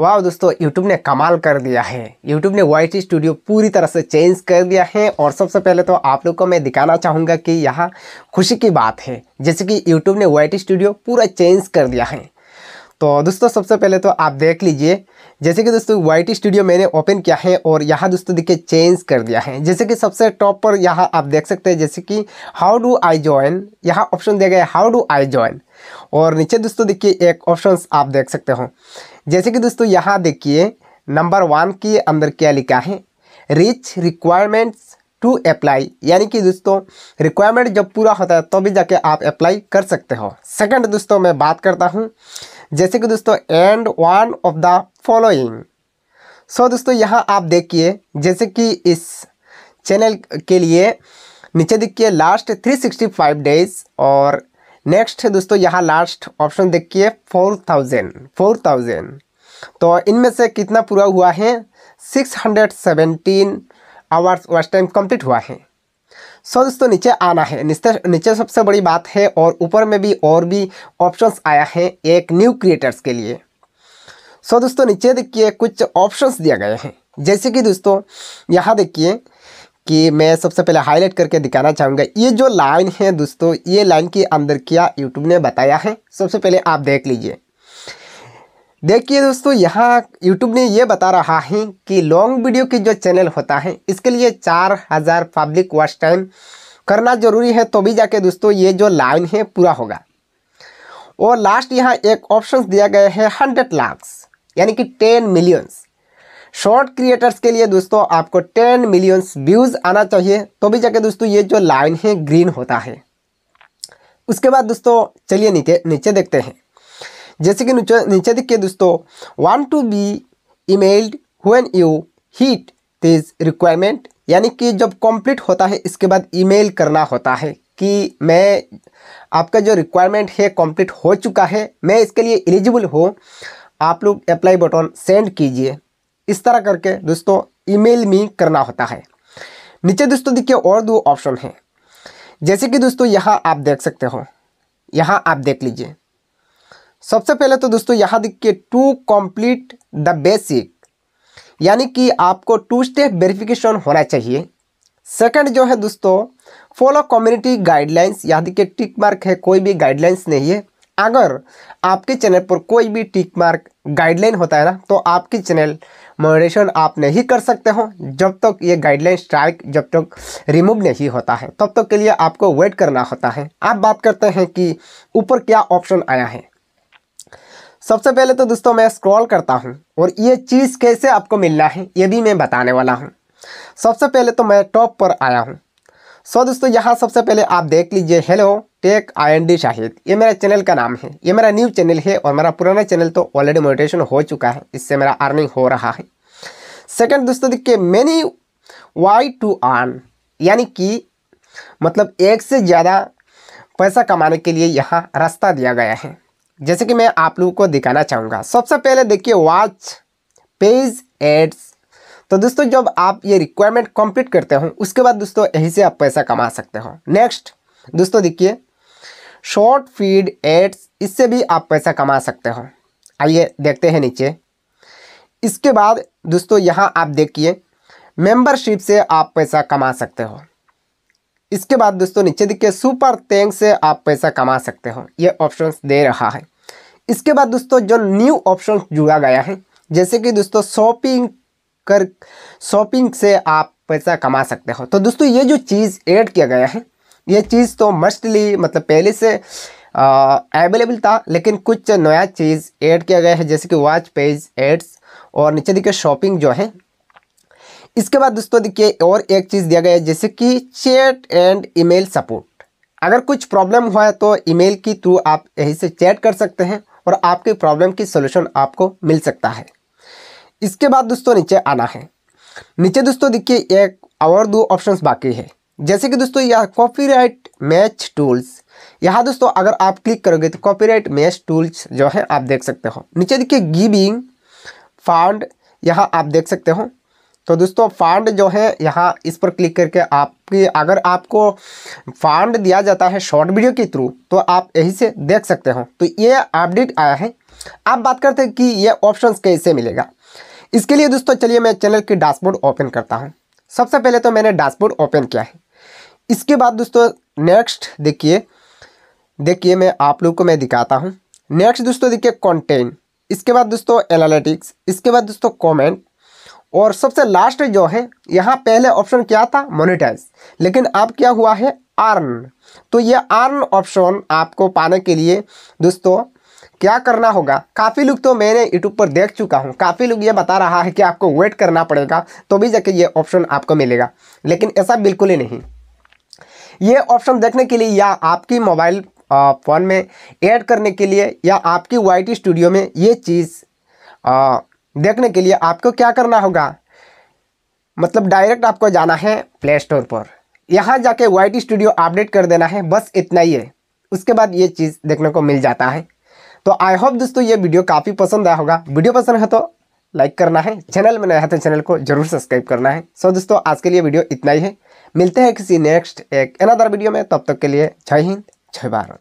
वाह दोस्तों यूट्यूब ने कमाल कर दिया है यूट्यूब ने वाइट स्टूडियो पूरी तरह से चेंज कर दिया है और सबसे पहले तो आप लोग को मैं दिखाना चाहूँगा कि यह खुशी की बात है जैसे कि यूट्यूब ने वाइट स्टूडियो पूरा चेंज कर दिया है तो दोस्तों सबसे पहले तो आप देख लीजिए जैसे कि दोस्तों वाइट स्टूडियो मैंने ओपन किया है और यहाँ दोस्तों देखिए चेंज कर दिया है जैसे कि सबसे टॉप पर यहाँ आप देख सकते हैं जैसे कि हाउ डू आई ज्वाइन यहाँ ऑप्शन दिया गया है हाउ डू आई ज्वाइन और नीचे दोस्तों देखिए एक ऑप्शन आप देख सकते हो जैसे कि दोस्तों यहाँ देखिए नंबर वन के अंदर क्या लिखा है रिच रिक्वायरमेंट्स टू अप्लाई यानी कि दोस्तों रिक्वायरमेंट जब पूरा होता है तभी तो जाके आप अप्लाई कर सकते हो सेकंड दोस्तों मैं बात करता हूँ जैसे कि दोस्तों and one of the following so दोस्तों यहाँ आप देखिए जैसे कि इस चैनल के लिए नीचे देखिए लास्ट 365 डेज और नेक्स्ट दोस्तों यहाँ लास्ट ऑप्शन देखिए फोर थाउजेंड फोर थाउजेंड तो इनमें से कितना पूरा हुआ है six hundred seventeen hours watch time complete हुआ है सो दोस्तों नीचे आना है नीचे नीचे सबसे बड़ी बात है और ऊपर में भी और भी ऑप्शंस आया है एक न्यू क्रिएटर्स के लिए सो दोस्तों नीचे देखिए कुछ ऑप्शंस दिया गए हैं जैसे कि दोस्तों यहाँ देखिए कि मैं सबसे पहले हाईलाइट करके दिखाना चाहूँगा ये जो लाइन है दोस्तों ये लाइन के अंदर क्या यूट्यूब ने बताया है सबसे पहले आप देख लीजिए देखिए दोस्तों यहाँ YouTube ने ये बता रहा है कि लॉन्ग वीडियो की जो चैनल होता है इसके लिए चार हज़ार पब्लिक वॉच टाइम करना ज़रूरी है तो भी जाके दोस्तों ये जो लाइन है पूरा होगा और लास्ट यहाँ एक ऑप्शन दिया गया है हंड्रेड लाख्स यानी कि टेन मिलियंस शॉर्ट क्रिएटर्स के लिए दोस्तों आपको टेन मिलियंस व्यूज़ आना चाहिए तो भी जाके दोस्तों ये जो लाइन है ग्रीन होता है उसके बाद दोस्तों चलिए नीचे नीचे देखते हैं जैसे कि नीचे नीचे देखिए दोस्तों one two B emailed when you hit this requirement यानी कि जब कंप्लीट होता है इसके बाद ईमेल करना होता है कि मैं आपका जो रिक्वायरमेंट है कंप्लीट हो चुका है मैं इसके लिए एलिजिबल हूँ आप लोग अप्लाई बटन सेंड कीजिए इस तरह करके दोस्तों ईमेल में करना होता है नीचे दोस्तों देखिए और दो ऑप्शन हैं जैसे कि दोस्तों यहाँ आप देख सकते हो यहाँ आप देख लीजिए सबसे पहले तो दोस्तों यहाँ देखिए टू कंप्लीट द बेसिक यानी कि आपको टू स्टेप वेरिफिकेशन होना चाहिए सेकंड जो है दोस्तों फॉलो कम्युनिटी गाइडलाइंस यहाँ देखिए टिक मार्क है कोई भी गाइडलाइंस नहीं है अगर आपके चैनल पर कोई भी टिक मार्क गाइडलाइन होता है ना तो आपके चैनल मॉडरेशन आप नहीं कर सकते हो जब तक ये गाइडलाइन स्ट्राइक जब तक रिमूव नहीं होता है तब तक के लिए आपको वेट करना होता है आप बात करते हैं कि ऊपर क्या ऑप्शन आया है सबसे पहले तो दोस्तों मैं स्क्रॉल करता हूँ और ये चीज़ कैसे आपको मिलना है ये भी मैं बताने वाला हूँ सबसे पहले तो मैं टॉप पर आया हूँ सो दोस्तों यहाँ सबसे पहले आप देख लीजिए hello tech I N D Shahid ये मेरा चैनल का नाम है ये मेरा न्यू चैनल है और मेरा पुराना चैनल तो ऑलरेडी मोटिवेशन हो चुका है इससे मेरा अर्निंग हो रहा है सेकंड दोस्तों देखिए मैनी वाई टू आर्न यानी कि मतलब एक से ज़्यादा पैसा कमाने के लिए यहाँ रास्ता दिया गया है जैसे कि मैं आप लोगों को दिखाना चाहूँगा सबसे पहले देखिए वॉच पेज एड्स तो दोस्तों जब आप ये रिक्वायरमेंट कंप्लीट करते हो उसके बाद दोस्तों यहीं से आप पैसा कमा सकते हो नेक्स्ट दोस्तों देखिए शॉर्ट फीड एड्स इससे भी आप पैसा कमा सकते हो आइए देखते हैं नीचे इसके बाद दोस्तों यहाँ आप देखिए मेंबरशिप से आप पैसा कमा सकते हो इसके बाद दोस्तों नीचे देखिए सुपर थैंक से आप पैसा कमा सकते हो ये ऑप्शंस दे रहा है इसके बाद दोस्तों जो न्यू ऑप्शन जुड़ा गया है जैसे कि दोस्तों शॉपिंग कर शॉपिंग से आप पैसा कमा सकते हो तो दोस्तों ये जो चीज़ ऐड किया गया है ये चीज़ तो मस्टली मतलब पहले से अवेलेबल था लेकिन कुछ नया चीज़ ऐड किया गया है जैसे कि वॉच पेज एड्स और नीचे देखिए शॉपिंग जो है इसके बाद दोस्तों देखिए और एक चीज़ दिया गया है जैसे कि चैट एंड ईमेल सपोर्ट अगर कुछ प्रॉब्लम हुआ है तो ईमेल के थ्रू आप यहीं से चैट कर सकते हैं और आपकी प्रॉब्लम की सोल्यूशन आपको मिल सकता है इसके बाद दोस्तों नीचे आना है नीचे दोस्तों देखिए एक और दो ऑप्शंस बाकी है जैसे कि दोस्तों यह कॉपीराइट मैच टूल्स यहाँ दोस्तों अगर आप क्लिक करोगे तो कॉपीराइट मैच टूल्स जो है आप देख सकते हो नीचे देखिए गिविंग फांड यहाँ आप देख सकते हो तो दोस्तों फांड जो है यहाँ इस पर क्लिक करके आप आपकी अगर आपको फंड दिया जाता है शॉर्ट वीडियो के थ्रू तो आप यही से देख सकते हो तो ये अपडेट आया है आप बात करते हैं कि ये ऑप्शन कैसे मिलेगा इसके लिए दोस्तों चलिए मैं चैनल की डैशबोर्ड ओपन करता हूँ सबसे पहले तो मैंने डैशबोर्ड ओपन किया है इसके बाद दोस्तों नेक्स्ट देखिए देखिए मैं आप लोग को मैं दिखाता हूँ नेक्स्ट दोस्तों देखिए कॉन्टेंट इसके बाद दोस्तों एनालिटिक्स इसके बाद दोस्तों कॉमेंट और सबसे लास्ट जो है यहाँ पहले ऑप्शन क्या था मोनिटाइज लेकिन अब क्या हुआ है आर्न तो ये आर्न ऑप्शन आपको पाने के लिए दोस्तों क्या करना होगा काफ़ी लोग तो मैंने यूट्यूब पर देख चुका हूँ काफ़ी लोग ये बता रहा है कि आपको वेट करना पड़ेगा तो भी जाके ये ऑप्शन आपको मिलेगा लेकिन ऐसा बिल्कुल ही नहीं ये ऑप्शन देखने के लिए या आपकी मोबाइल फ़ोन में ऐड करने के लिए या आपकी वाई स्टूडियो में ये चीज़ देखने के लिए आपको क्या करना होगा मतलब डायरेक्ट आपको जाना है प्ले स्टोर पर यहाँ जाके वाइट स्टूडियो अपडेट कर देना है बस इतना ही है उसके बाद ये चीज़ देखने को मिल जाता है तो आई होप दोस्तों ये वीडियो काफ़ी पसंद आया होगा वीडियो पसंद है तो लाइक करना है चैनल में नया है तो चैनल को जरूर सब्सक्राइब करना है सो दोस्तों आज के लिए वीडियो इतना ही है मिलते हैं किसी नेक्स्ट एक अनदर वीडियो में तब तक के लिए जय हिंद जय भारत